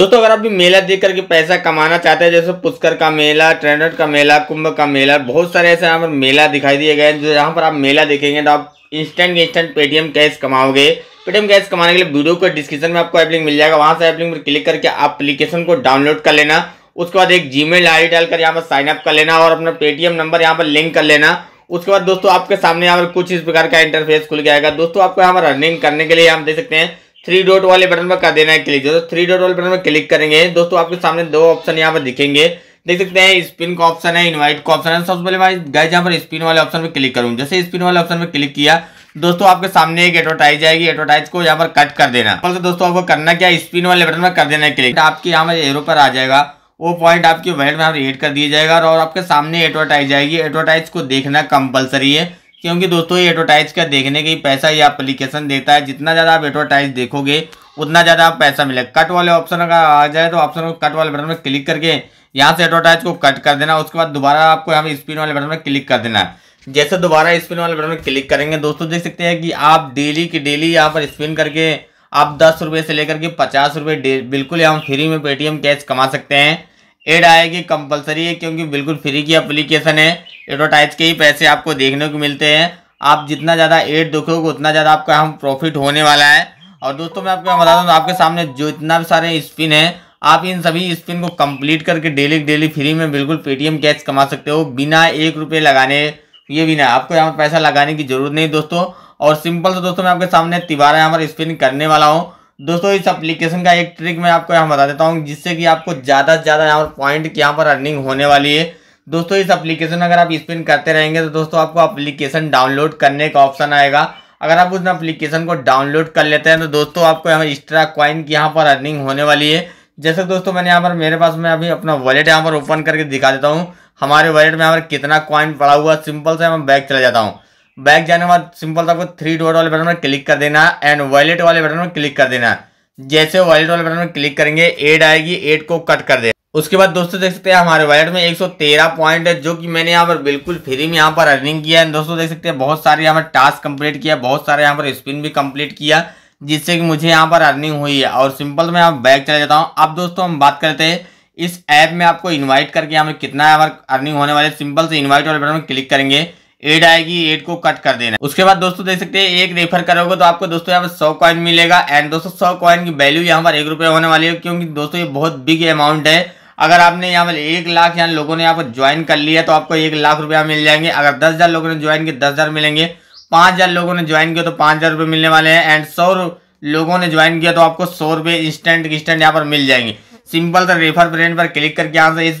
दोस्तों तो अगर आप भी मेला देख करके पैसा कमाना चाहते हैं जैसे पुष्कर का मेला ट्रेंडर का मेला कुंभ का मेला बहुत सारे ऐसे यहाँ पर मेला दिखाई दिए गए हैं जो यहाँ पर आप मेला देखेंगे तो आप इंस्टेंट इंस्टेंट पेटीएम कैश कमाओगे पेटीएम कैश कमाने के लिए वीडियो को डिस्क्रिप्शन में आपको एपलिंग मिल जाएगा वहाँ से एपलिंग पर क्लिक करके एप्लीकेशन को डाउनलोड कर लेना उसके बाद एक जी मेल डालकर यहाँ पर साइनअप कर लेना और अपना पेटीएम नंबर यहाँ पर लिंक कर लेना उसके बाद दोस्तों आपके सामने यहाँ पर कुछ इस प्रकार का इंटरफेस खुल गया दोस्तों आपको यहाँ पर रनिंग करने के लिए हम देख सकते हैं थ्री डॉट वाले बटन पर कर देना है क्लिक दोस्तों थ्री डॉट वाले बटन पर क्लिक करेंगे दोस्तों आपके सामने दो ऑप्शन यहाँ पर दिखेंगे देख सकते हैं स्पिन का ऑप्शन है इनवाइट का ऑप्शन है सबसे पहले मैं गए जहाँ पर स्पिन वाले ऑप्शन पर क्लिक करूँ जैसे स्पिन वाले ऑप्शन पर क्लिक किया दोस्तों आपके सामने एक एडवर्टाइज आएगी एडवर्टाइज को यहाँ पर कट कर देना तो दोस्तों आपको करना क्या स्पिन वाले बटन पर कर देना है क्लिक आपके यहाँ पर एरो पर आ जाएगा वो पॉइंट आपके वेड में आप एड कर दिया जाएगा और आपके सामने एडवर्टाइज आएगी एडवर्टाइज को देखना कंपलसरी है क्योंकि दोस्तों ये एडवर्टाइज का देखने के ही पैसा ये अप्लीकेशन देता है जितना ज़्यादा आप एडवर्टाइज देखोगे उतना ज़्यादा आप पैसा मिलेगा कट वाले ऑप्शन अगर आ जाए तो ऑप्शन को कट वाले बटन में क्लिक करके यहाँ से एडवर्टाइज को कट कर देना उसके बाद दोबारा आपको यहाँ पर स्पिन वाले बटन में क्लिक कर देना जैसे दोबारा स्पिन वाले बटन में क्लिक करेंगे दोस्तों देख सकते हैं कि आप डेली की डेली यहाँ पर स्पिन करके आप दस रुपये से लेकर के पचास रुपये बिल्कुल यहाँ फ्री में पेटीएम कैश कमा सकते हैं एड आएगी कंपलसरी है क्योंकि बिल्कुल फ्री की अप्लीकेशन है एडवर्टाइज के ही पैसे आपको देखने को मिलते हैं आप जितना ज़्यादा एड देखोगे उतना ज़्यादा आपका हम प्रॉफिट होने वाला है और दोस्तों मैं आपको बता दूँ आपके सामने जो इतना भी सारे स्पिन है आप इन सभी स्पिन को कंप्लीट करके डेली डेली फ्री में बिल्कुल पेटीएम कैश कमा सकते हो बिना एक रुपये लगाने ये भी ना आपको यहाँ पर पैसा लगाने की जरूरत नहीं दोस्तों और सिंपल तो दोस्तों मैं आपके सामने तिबारा यहाँ पर स्पिन करने वाला हूँ दोस्तों इस एप्लीकेशन का एक ट्रिक मैं आपको यहाँ बता देता हूँ जिससे कि आपको ज़्यादा से ज़्यादा यहाँ पर पॉइंट की यहाँ पर अर्निंग होने वाली है दोस्तों इस एप्लीकेशन अगर आप स्पिन करते रहेंगे तो दोस्तों आपको एप्लीकेशन डाउनलोड करने का ऑप्शन आएगा अगर आप उस एप्लीकेशन को डाउनलोड कर लेते हैं तो दोस्तों आपको यहाँ एक्स्ट्रा कॉइन की यहाँ पर अर्निंग होने वाली है जैसे दोस्तों मैंने यहाँ पर मेरे पास मैं अभी अपना वॉलेट यहाँ पर ओपन करके दिखा देता हूँ हमारे वॉलेट में यहाँ पर कितना कॉइन पड़ा हुआ सिंपल से मैं बैग चला जाता हूँ बैग जाने के बाद सिंपल आपको थ्री डॉट वाले बटन में क्लिक कर देना एंड वॉलेट वाले बटन में क्लिक कर देना जैसे वॉलेट वाले बटन में क्लिक करेंगे एड आएगी एड को कट कर देना उसके बाद दोस्तों देख सकते हैं हमारे वॉलेट में 113 पॉइंट है जो कि मैंने यहाँ पर बिल्कुल फ्री में यहाँ पर अर्निंग किया है दोस्तों देख सकते हैं बहुत सारे यहाँ पर टास्क कंप्लीट किया बहुत सारे यहाँ पर स्पिन भी कंप्लीट किया जिससे कि मुझे यहाँ पर अर्निंग हुई है और सिंपल मैं यहाँ बैग चला जाता हूँ अब दोस्तों हम बात करते हैं इस ऐप में आपको इन्वाइट करके यहाँ पर कितना यहाँ पर अर्निंग होने वाले सिंपल से इन्वाइट वाले बटन में क्लिक करेंगे एड आएगी एड को कट कर देना उसके बाद दोस्तों देख सकते हैं एक रेफर करोगे तो आपको दोस्तों यहाँ पर सौ कॉइन मिलेगा एंड दोस्तों सौ कॉइन की वैल्यू यहाँ पर एक रुपये होने वाली है क्योंकि दोस्तों ये बहुत बिग अमाउंट है अगर आपने यहाँ पर एक लाख यहाँ लोगों ने यहाँ पर ज्वाइन कर लिया तो आपको एक लाख रुपया मिल जाएंगे अगर दस हज़ार लोगों ने ज्वाइन किया दस हज़ार मिलेंगे पाँच हज़ार लोगों ने ज्वाइन किया तो पाँच हज़ार रुपये मिलने वाले हैं एंड सौ लोगों ने ज्वाइन किया तो आपको सौ रुपये इंस्टेंट इंस्टेंट यहाँ पर मिल जाएंगे सिंपल सा रेफर ब्रेंड पर क्लिक करके यहाँ से इस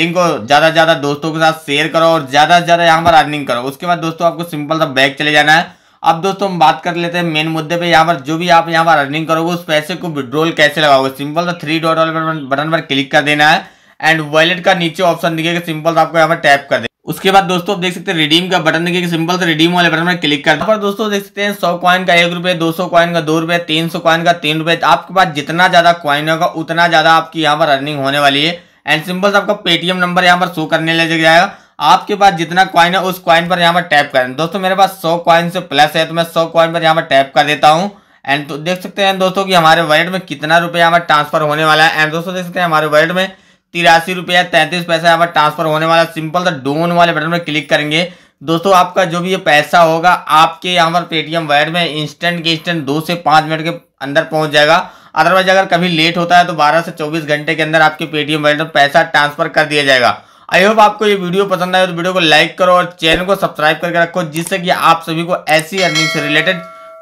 लिंक को ज़्यादा से ज़्यादा दोस्तों के साथ शेयर करो और ज़्यादा से ज़्यादा यहाँ पर अर्निंग करो उसके बाद दोस्तों आपको सिंपल सा बैग चले जाना है अब दोस्तों हम बात कर लेते हैं मेन मुद्दे पे यहाँ पर जो भी आप यहाँ पर अर्निंग करोगे उस पैसे को विड्रोल कैसे लगाओगे सिंपल तो थ्री डॉट बटन पर क्लिक कर देना है एंड वॉलेट का नीचे ऑप्शन दिखेगा सिंपल आपको यहाँ पर टैप कर दे उसके बाद दोस्तों आप देख सकते हैं रिडीम का बटन देखिए सिंपल से रिडीम वाले बटन पर क्लिक कर पर दोस्तों देख सकते हैं सौ कॉइन का एक रुपए दो सौ कॉइन का दो रुपए तीन सौ कॉइन का तीन रुपए आपके पास जितना ज्यादा कॉइन होगा उतना ज्यादा आपकी यहाँ पर अर्निंग होने वाली है एंड सिंपल से आपका पेटीएम नंबर यहाँ पर शो करने लग जाएगा आपके पास जितना कॉइन है उस कॉइन पर यहाँ पर टैप करें दोस्तों मेरे पास सौ कॉइन से प्लस है तो मैं सौ कॉइन पर यहाँ पर टैप कर देता हूँ एंड तो देख सकते हैं दोस्तों कि हमारे वॉलेट में कितना रुपया यहाँ पर ट्रांसफर होने वाला है एंड दोस्तों देख सकते हैं हमारे वॉलेट में तिरासी रुपया तैंतीस पैसा यहाँ पर ट्रांसफर होने वाला सिंपल द डोन वाले बटन में क्लिक करेंगे दोस्तों आपका जो भी ये पैसा होगा आपके यहाँ पर पेटीएम वर्ल्ड में इंस्टेंट के इंस्टेंट दो से पाँच मिनट के अंदर पहुँच जाएगा अदरवाइज अगर कभी लेट होता है तो बारह से चौबीस घंटे के अंदर आपके पेटीएम वर्ल्ड में पैसा ट्रांसफर कर दिया जाएगा आई होप आपको ये वीडियो पसंद आए तो वीडियो को लाइक करो और चैनल को सब्सक्राइब करके रखो जिससे कि आप सभी को ऐसी अर्निंग से रिलेटेड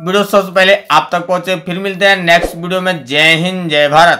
वीडियो सबसे पहले आप तक पहुंचे फिर मिलते हैं नेक्स्ट वीडियो में जय हिंद जय भारत